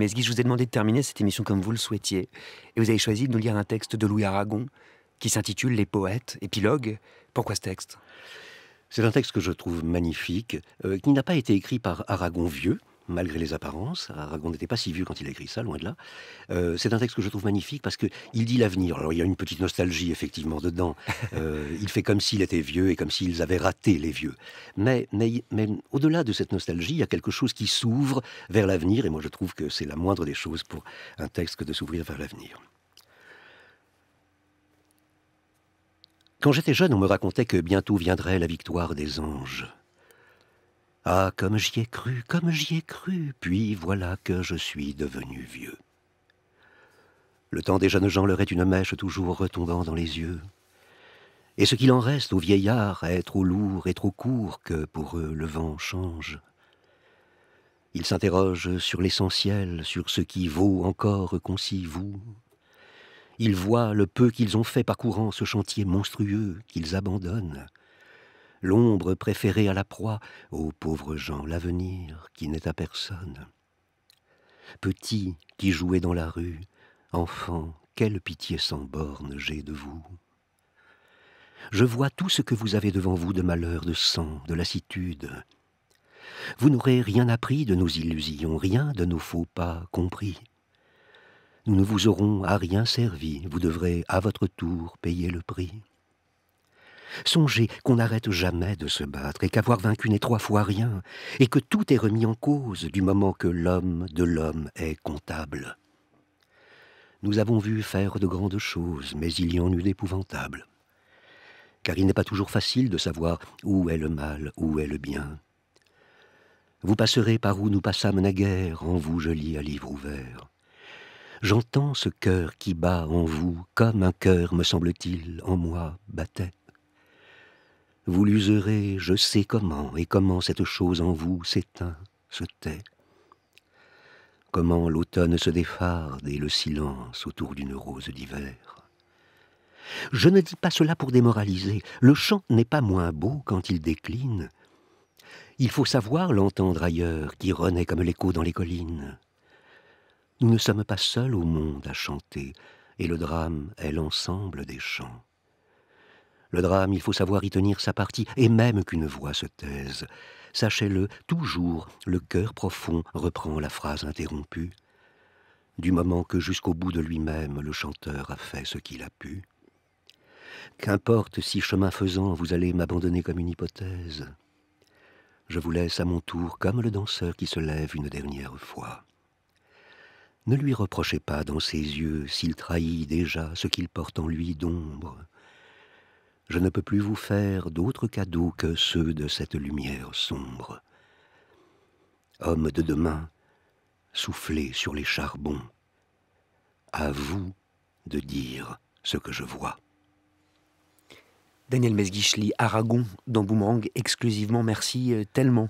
Mais je vous ai demandé de terminer cette émission comme vous le souhaitiez. Et vous avez choisi de nous lire un texte de Louis Aragon qui s'intitule Les poètes, épilogue. Pourquoi ce texte c'est un texte que je trouve magnifique, euh, qui n'a pas été écrit par Aragon Vieux, malgré les apparences. Aragon n'était pas si vieux quand il a écrit ça, loin de là. Euh, c'est un texte que je trouve magnifique parce qu'il dit l'avenir. Alors il y a une petite nostalgie effectivement dedans. Euh, il fait comme s'il était vieux et comme s'ils avaient raté les vieux. Mais, mais, mais au-delà de cette nostalgie, il y a quelque chose qui s'ouvre vers l'avenir et moi je trouve que c'est la moindre des choses pour un texte que de s'ouvrir vers l'avenir. Quand j'étais jeune, on me racontait que bientôt viendrait la victoire des anges. Ah, comme j'y ai cru, comme j'y ai cru, puis voilà que je suis devenu vieux. Le temps des jeunes gens leur est une mèche toujours retombant dans les yeux. Et ce qu'il en reste aux vieillards est trop lourd et trop court que pour eux le vent change. Ils s'interrogent sur l'essentiel, sur ce qui vaut encore s'y vous. Ils voient le peu qu'ils ont fait parcourant ce chantier monstrueux qu'ils abandonnent l'ombre préférée à la proie, aux pauvres gens, l'avenir qui n'est à personne. Petit qui jouait dans la rue, enfant quelle pitié sans borne j'ai de vous. Je vois tout ce que vous avez devant vous de malheur, de sang, de lassitude. Vous n'aurez rien appris de nos illusions, rien de nos faux pas compris. Nous ne vous aurons à rien servi, vous devrez à votre tour payer le prix. Songez qu'on n'arrête jamais de se battre et qu'avoir vaincu n'est trois fois rien, et que tout est remis en cause du moment que l'homme de l'homme est comptable. Nous avons vu faire de grandes choses, mais il y en eut d'épouvantables. Car il n'est pas toujours facile de savoir où est le mal, où est le bien. Vous passerez par où nous passâmes naguère, en vous je lis à livre ouvert. J'entends ce cœur qui bat en vous, comme un cœur, me semble-t-il, en moi battait. Vous l'userez, je sais comment, et comment cette chose en vous s'éteint, se tait. Comment l'automne se défarde et le silence autour d'une rose d'hiver. Je ne dis pas cela pour démoraliser. Le chant n'est pas moins beau quand il décline. Il faut savoir l'entendre ailleurs, qui renaît comme l'écho dans les collines. Nous ne sommes pas seuls au monde à chanter, et le drame est l'ensemble des chants. Le drame, il faut savoir y tenir sa partie, et même qu'une voix se taise. Sachez-le, toujours le cœur profond reprend la phrase interrompue, du moment que jusqu'au bout de lui-même le chanteur a fait ce qu'il a pu. Qu'importe si chemin faisant vous allez m'abandonner comme une hypothèse. Je vous laisse à mon tour comme le danseur qui se lève une dernière fois. Ne lui reprochez pas dans ses yeux s'il trahit déjà ce qu'il porte en lui d'ombre je ne peux plus vous faire d'autres cadeaux que ceux de cette lumière sombre. Homme de demain, soufflez sur les charbons. À vous de dire ce que je vois. Daniel Mesguichli, Aragon dans Boomerang, exclusivement merci euh, tellement.